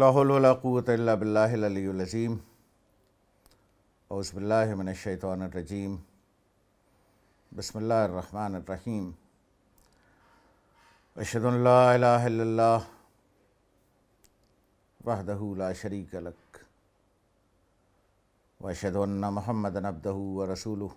لا حول ولا قوة إلا بالله العلي العظيم أعوذ بالله من الشيطان الرجيم بسم الله الرحمن الرحيم أشهد أن لا إله إلا الله وحده لا شريك لك وأشهد أن محمدا عبده ورسوله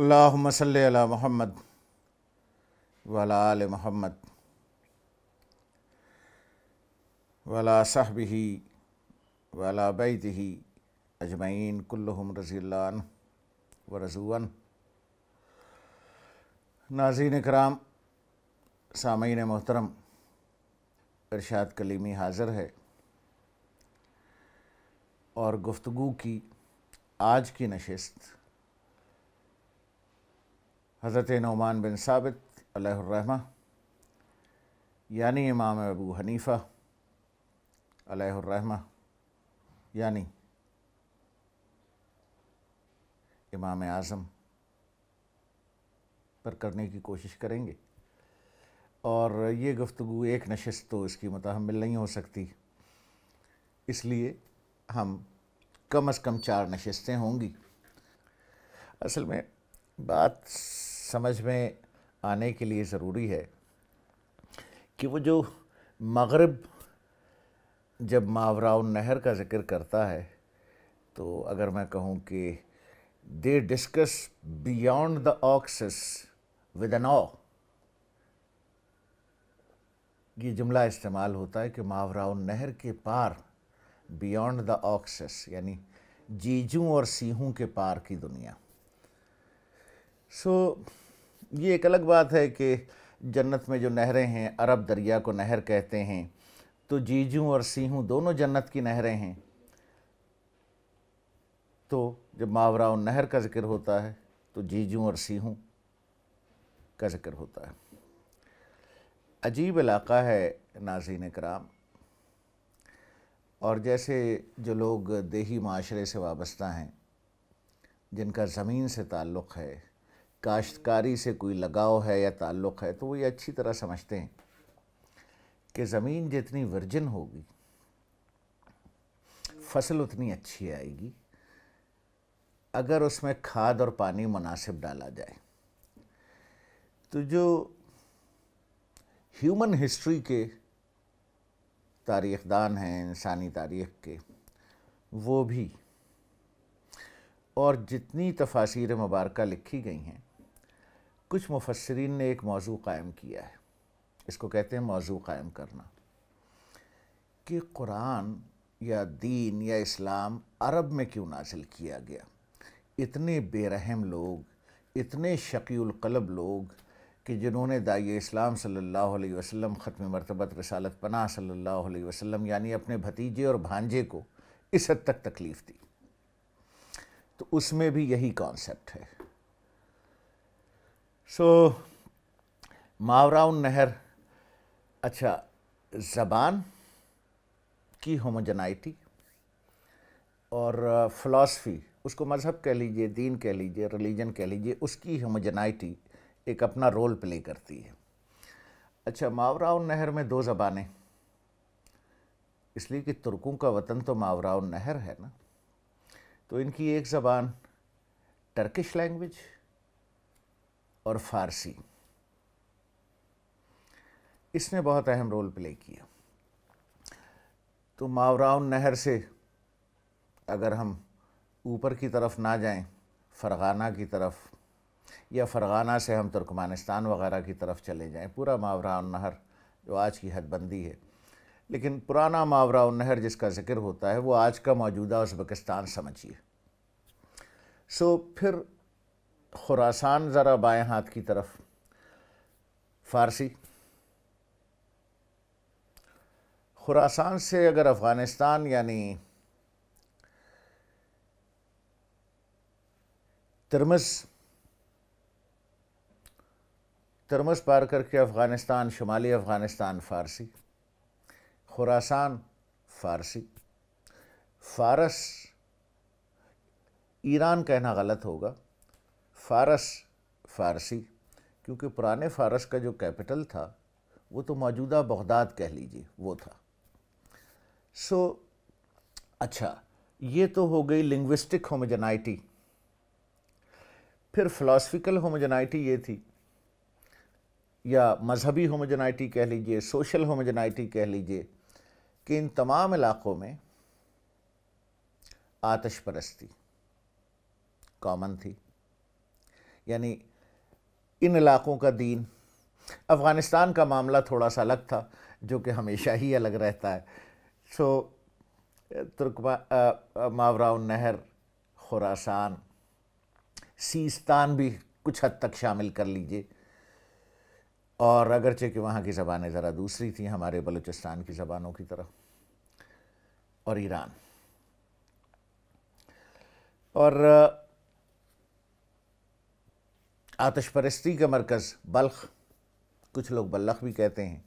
اللهم صل على محمد وعلى آل محمد वला सहबी वला ही अजमैन कुल्लुम रजील्लान व रजुअन नाजीन कराम सामीन मोहतरम इरशाद कलीमी हाज़िर है और गुफ्तु की आज की नशस्त हज़रत नौमान बिन साबित रहमा यानी इमाम अबू हनीफ़ा अलहमा यानी इमाम आज़म पर करने की कोशिश करेंगे और ये गुफ्तु एक नशस्त तो इसकी मतहमल नहीं हो सकती इसलिए हम कम अज़ कम चार नशस्तें होंगी असल में बात समझ में आने के लिए ज़रूरी है कि वो जो मगरब जब मावरा नहर का जिक्र करता है तो अगर मैं कहूँ कि they discuss beyond the axis with an ऑ ये जुमला इस्तेमाल होता है कि मावरा नहर के पार बियॉन्ड द ऑक्सिस यानी जीजू और सीहू के पार की दुनिया सो so, ये एक अलग बात है कि जन्नत में जो नहरें हैं अरब दरिया को नहर कहते हैं तो जीजू और सिंहू दोनों जन्नत की नहरें हैं तो जब मावरा और नहर का जिक्र होता है तो जीजू और सिंहू का जिक्र होता है अजीब इलाका है नाजीन कराम और जैसे जो लोग देही माशरे से वाबस्ता हैं जिनका ज़मीन से ताल्लुक़ है काश्तकारी से कोई लगाव है या ताल्लुक़ है तो वो ये अच्छी तरह समझते हैं कि ज़मीन जितनी वर्जिन होगी फसल उतनी अच्छी आएगी अगर उसमें खाद और पानी मुनासिब डाला जाए तो जो ह्यूमन हिस्ट्री के तारीख़दान हैं इंसानी तारीख़ के वो भी और जितनी तफासिर मुबारक लिखी गई हैं कुछ मुफसरीन ने एक मौजू कायम किया है इसको कहते हैं मौजू कायम करना कि कुरान या दीन या इस्लाम अरब में क्यों नाजिल किया गया इतने बेरहम लोग इतने शकीलकलब लोग कि जिन्होंने दाई इस्लाम सल्लल्लाहु अलैहि वसल्लम ख़त्म मरतबत रसालत पनाह सल्लल्लाहु अलैहि वसल्लम यानी अपने भतीजे और भांजे को इस हद तक तकलीफ़ दी तो उसमें भी यही कॉन्सेप्ट है सो so, मावराउन नहर अच्छा ज़बान की होमोजनाइटी और फ़लासफ़ी उसको मज़हब कह लीजिए दीन कह लीजिए रिलीजन कह लीजिए उसकी होमोजनाइटी एक अपना रोल प्ले करती है अच्छा उन नहर में दो ज़बानें इसलिए कि तुर्कों का वतन तो मावराउन नहर है ना तो इनकी एक ज़बान टर्किश लैंग्वेज और फ़ारसी इसने बहुत अहम रोल प्ले किया तो मावराउन नहर से अगर हम ऊपर की तरफ ना जाएं फ़रगाना की तरफ या फ़रगाना से हम तुर्कमानिस्तान वगैरह की तरफ चले जाएं पूरा मावराउन नहर जो आज की हदबंदी है लेकिन पुराना मावराउन नहर जिसका ज़िक्र होता है वो आज का मौजूदा उजबकिस्तान समझिए सो फिर खुरासान ज़रा बाएं हाथ की तरफ फ़ारसी खुरासान से अगर अफ़गानिस्तान यानी तरमस तरमस पार करके अफ़गानिस्तान शुमाली अफ़गानिस्तान फ़ारसी खुरासान फ़ारसी फ़ारस ईरान कहना गलत होगा फ़ारस फ़ारसी क्योंकि पुराने फ़ारस का जो कैपिटल था वो तो मौजूदा बगदाद कह लीजिए वो था सो so, अच्छा ये तो हो गई लिंग्विस्टिक होमोजेनाइटी फिर फिलोसफिकल होमोजेनाइटी ये थी या मजहबी होमोजेनाइटी कह लीजिए सोशल होमोजेनाइटी कह लीजिए कि इन तमाम इलाक़ों में आतश परस्ती कॉमन थी यानी इन इलाक़ों का दीन अफ़गानिस्तान का मामला थोड़ा सा अलग था जो कि हमेशा ही अलग रहता है सो तुर्कमा मावरा नहर खुरासान सीस्तान भी कुछ हद तक शामिल कर लीजिए और अगरचे कि वहाँ की ज़बानें ज़रा दूसरी थी हमारे बलूचिस्तान की ज़बानों की तरह और ईरान और आतश परस्ती का मरकज़ बल्ख कुछ लोग बल्लख भी कहते हैं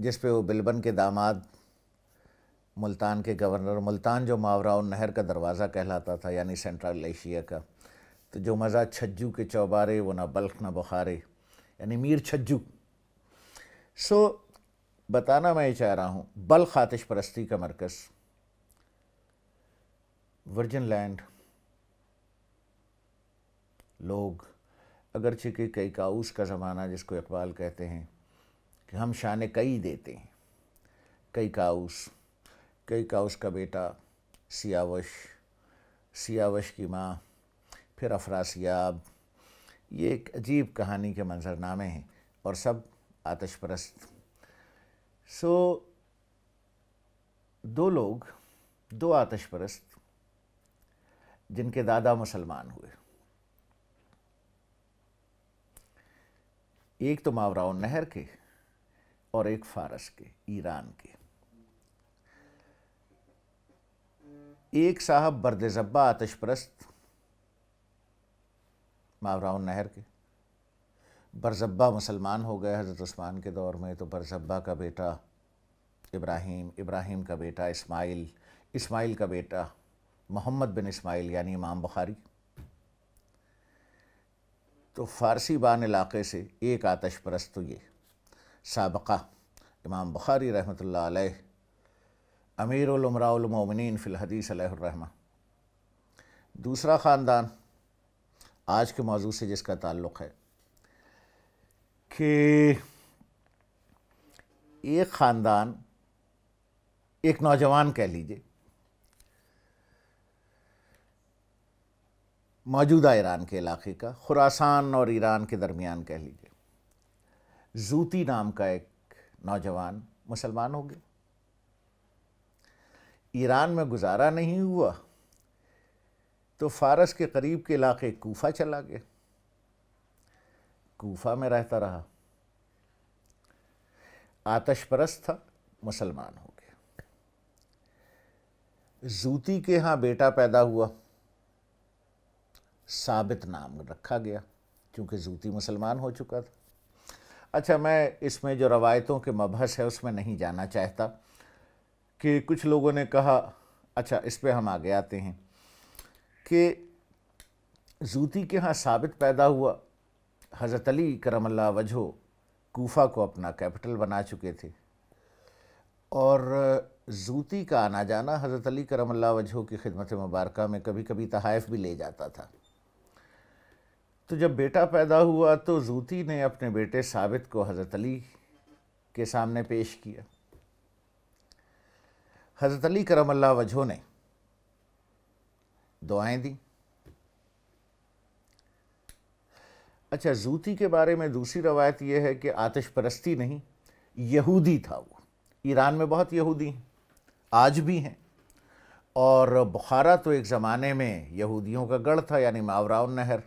जिस पे वो बिलबन के दामाद मुल्तान के गवर्नर मुल्तान जो और नहर का दरवाज़ा कहलाता था यानी सेंट्रल एशिया का तो जो मज़ा छज्जू के चौबारे वो ना बल्ख ना बुखारे यानी मीर छज्जू सो बताना मैं ये चाह रहा हूँ बल्ख आतिश परस्ती का मरकज़ वर्जन लैंड लोग अगरचे के कई काउस का ज़माना जिसको इकबाल कहते हैं कि हम शान कई देते हैं कई काउस कई का उसका बेटा सियावश सियावश की माँ फिर अफरासियाब ये एक अजीब कहानी के मंजरनामे हैं और सब आतश परस्त सो दो लोग दो आतश परस्त जिनके दादा मुसलमान हुए एक तो मावराउन नहर के और एक फारस के ईरान के एक साहब आतश परस्त मावराउन नहर के बरजब्बा मुसलमान हो गए हज़रत उस्मान के दौर में तो बरजब्बा का बेटा इब्राहिम इब्राहिम का बेटा इस्माइल इस्माइल का बेटा मोहम्मद बिन इस्माइल यानी इमाम बुखारी तो फ़ारसी बान इलाके से एक आतश परस्त तो ये सबका इमाम बुखारी रहमत ला अमीरमरामिन फ़िलहदीस रहमा दूसरा ख़ानदान आज के मौजू से जिसका ताल्लुक़ है कि एक ख़ानदान एक नौजवान कह लीजिए मौजूदा ईरान के इलाके का खुरासान और ईरान के दरमियान कह लीजिए जूती नाम का एक नौजवान मुसलमान हो गया ईरान में गुजारा नहीं हुआ तो फारस के करीब के इलाके कोफा चला गया कोफा में रहता रहा आतश परस्त था मुसलमान हो गया जूती के यहाँ बेटा पैदा हुआ साबित नाम रखा गया क्योंकि जूती मुसलमान हो चुका था अच्छा मैं इसमें जो रवायतों के मबहस है उसमें नहीं जाना चाहता कि कुछ लोगों ने कहा अच्छा इस पर हम आगे आते हैं कि जूती के यहाँ साबित पैदा हुआ हज़रत अली करमल्ला वजहो कोफा को अपना कैपिटल बना चुके थे और जूती का आना जाना हज़रत अली करमल्ला वजहो की खिदमत मुबारक में कभी कभी तहाइफ भी ले जाता था तो जब बेटा पैदा हुआ तो जूती ने अपने बेटे साबित को हज़रत अली के सामने पेश किया हज़रत अली करम अल्लाह वजह ने दुआएं दी अच्छा जूती के बारे में दूसरी रवायत यह है कि आतिश परस्ती नहीं यहूदी था वो ईरान में बहुत यहूदी हैं आज भी हैं और बुखारा तो एक ज़माने में यहूदियों का गढ़ था यानी मावराउन नहर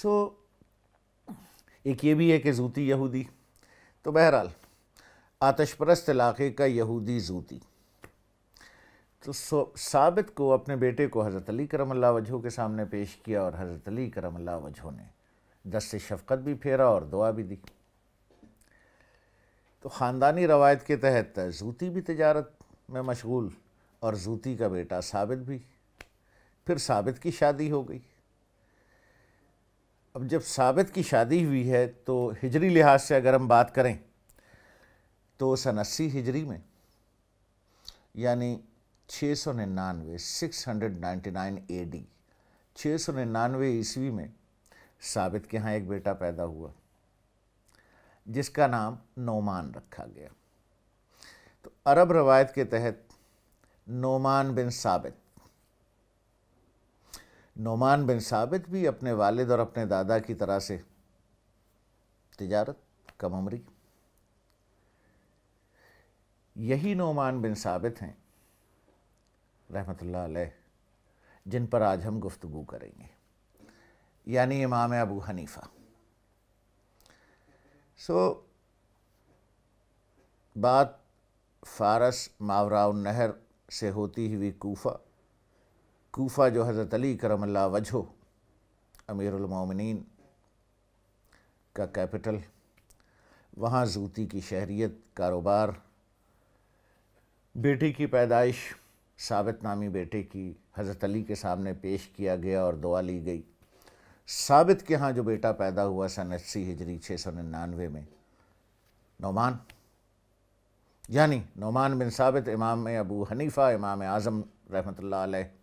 सो एक ये भी है कि जूती यहूदी तो बहरहाल आतश परस्त इलाके का यहूदी जूती तो साबित को अपने बेटे को हज़रत अली करम अल्लाह वजह के सामने पेश किया और हज़रत अली करम अल्लाह वजह ने से शफकत भी फेरा और दुआ भी दी तो ख़ानदानी रवायत के तहत जूती भी तजारत में मशगूल और जूती का बेटा साबित भी फिर साबित की शादी हो गई अब जब साबित की शादी हुई है तो हिजरी लिहाज से अगर हम बात करें तो सन अस्सी हिजरी में यानी छः सौ निन्यानवे six hundred ninety nine A D छः सौ निन्यानवे ईस्वी में साबित के यहाँ एक बेटा पैदा हुआ जिसका नाम नोमान रखा गया तो अरब रवायत के तहत नोमान बिन साबित नोमान बिन साबित भी अपने वालिद और अपने दादा की तरह से तिजारत कम उम्री यही नोमान बिन साबित हैं रहमत ला जिन पर आज हम गुफ्तु करेंगे यानी इमाम अबू हनीफ़ा सो बात फारस मावरा नहर से होती हुई कोफ़ा कोफ़ा जो हज़रत अली करम वजहो अमीरमिन का कैपिटल वहाँ जूती की शहरीत कारोबार बेटी की पैदाइश साबित नामी बेटे की हज़रत अली के सामने पेश किया गया और दुआ ली गई साबित के यहाँ जो बेटा पैदा हुआ सन अस्सी हिजरी छः सौ निन्यानवे में नौमान यानी नौमान बिन साबित इमाम अबू हनीफ़ा इमाम आज़म रहमत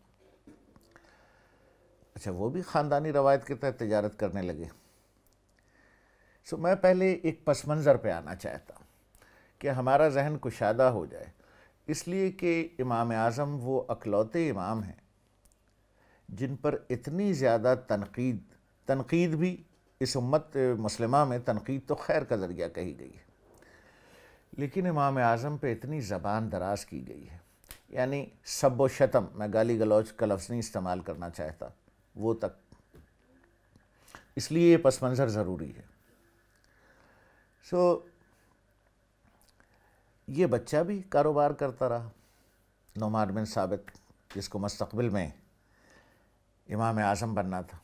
अच्छा वो भी ख़ानदानी रवायत के तहत तजारत करने लगे सो मैं पहले एक पस मंज़र पर आना चाहता हूँ कि हमारा जहन कुशादा हो जाए इसलिए कि इमाम आज़म वो अकलौते इमाम हैं जिन पर इतनी ज़्यादा तनकीद तनकीद भी इस उम्मत मुसलमा में तनकीद तो खैर का ज़रिया कही गई है लेकिन इमाम आज़म पर इतनी ज़बान दराज की गई है यानी सब व शतम मैं गाली गलौज का लफ्ज़ नहीं इस्तेमाल करना चाहता वो तक इसलिए ये पस मंज़र ज़रूरी है सो so, ये बच्चा भी कारोबार करता रहा नुमान बिन साबित जिसको मस्तबिल में इमाम आज़म बनना था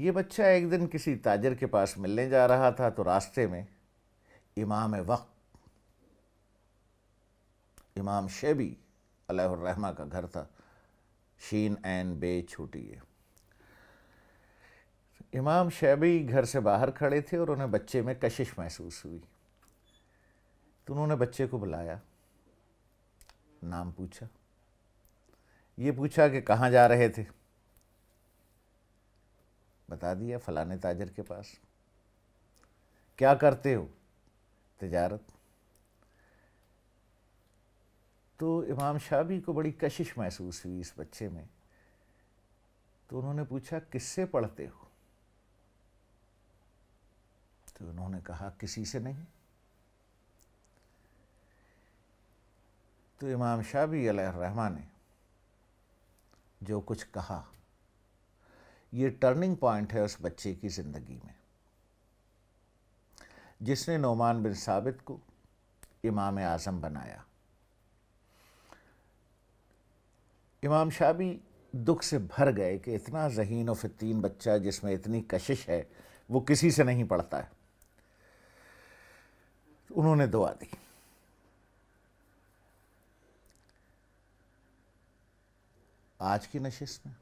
ये बच्चा एक दिन किसी ताजर के पास मिलने जा रहा था तो रास्ते में इमाम वक्त इमाम शेबी अलहमा का घर था शीन एन बे है इमाम शेबी घर से बाहर खड़े थे और उन्हें बच्चे में कशिश महसूस हुई तो उन्होंने बच्चे को बुलाया नाम पूछा ये पूछा कि कहाँ जा रहे थे बता दिया फलाने ताजर के पास क्या करते हो तजारत तो इमाम शाबी को बड़ी कशिश महसूस हुई इस बच्चे में तो उन्होंने पूछा किससे पढ़ते हो तो उन्होंने कहा किसी से नहीं तो इमाम शाबी रहमान ने जो कुछ कहा ये टर्निंग पॉइंट है उस बच्चे की ज़िंदगी में जिसने नोमान बिन साबित को इमाम आज़म बनाया इमाम शाबी दुख से भर गए कि इतना जहीन और फितीन बच्चा जिसमें इतनी कशिश है वो किसी से नहीं पढ़ता है तो उन्होंने दुआ दी आज की नशिश में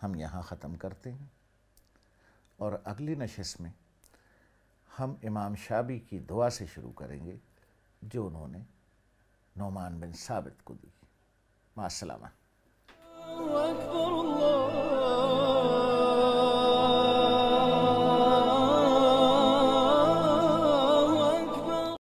हम यहाँ ख़त्म करते हैं और अगली नशिश में हम इमाम शाबी की दुआ से शुरू करेंगे जो उन्होंने नोमान बिन साबित को दी मासलामा